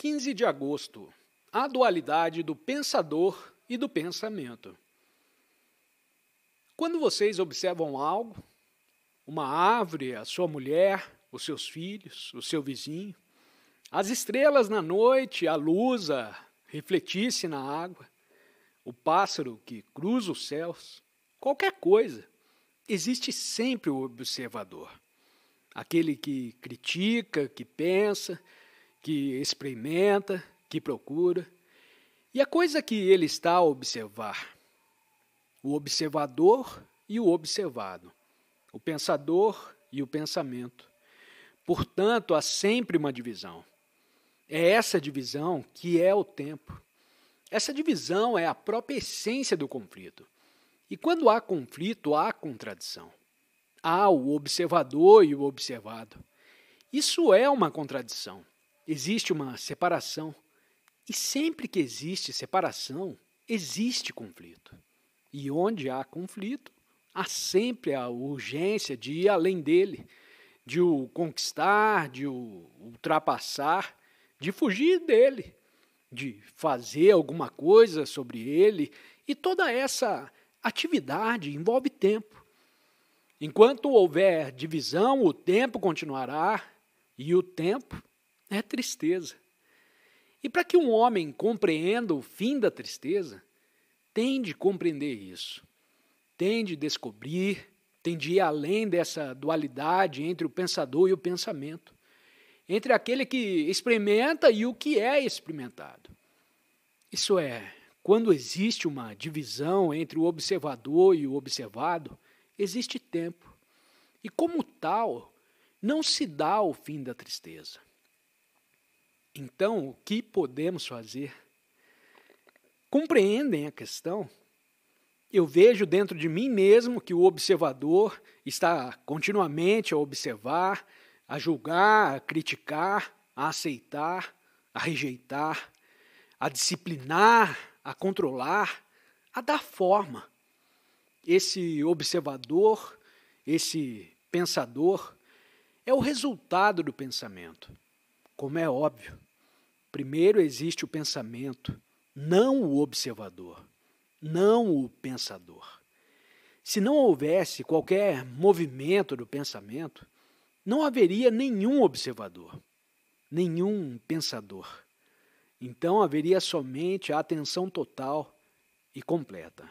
15 de agosto A dualidade do pensador e do pensamento. Quando vocês observam algo, uma árvore, a sua mulher, os seus filhos, o seu vizinho, as estrelas na noite, a luz a refletir-se na água, o pássaro que cruza os céus, qualquer coisa, existe sempre o observador, aquele que critica, que pensa, que experimenta, que procura. E a coisa que ele está a observar, o observador e o observado, o pensador e o pensamento. Portanto, há sempre uma divisão. É essa divisão que é o tempo. Essa divisão é a própria essência do conflito. E quando há conflito, há contradição. Há o observador e o observado. Isso é uma contradição. Existe uma separação. E sempre que existe separação, existe conflito. E onde há conflito, há sempre a urgência de ir além dele, de o conquistar, de o ultrapassar, de fugir dele, de fazer alguma coisa sobre ele. E toda essa atividade envolve tempo. Enquanto houver divisão, o tempo continuará e o tempo é tristeza. E para que um homem compreenda o fim da tristeza, tem de compreender isso, tem de descobrir, tem de ir além dessa dualidade entre o pensador e o pensamento, entre aquele que experimenta e o que é experimentado. Isso é, quando existe uma divisão entre o observador e o observado, existe tempo. E como tal, não se dá o fim da tristeza. Então, o que podemos fazer? Compreendem a questão? Eu vejo dentro de mim mesmo que o observador está continuamente a observar, a julgar, a criticar, a aceitar, a rejeitar, a disciplinar, a controlar, a dar forma. Esse observador, esse pensador, é o resultado do pensamento, como é óbvio. Primeiro existe o pensamento, não o observador, não o pensador. Se não houvesse qualquer movimento do pensamento, não haveria nenhum observador, nenhum pensador. Então haveria somente a atenção total e completa.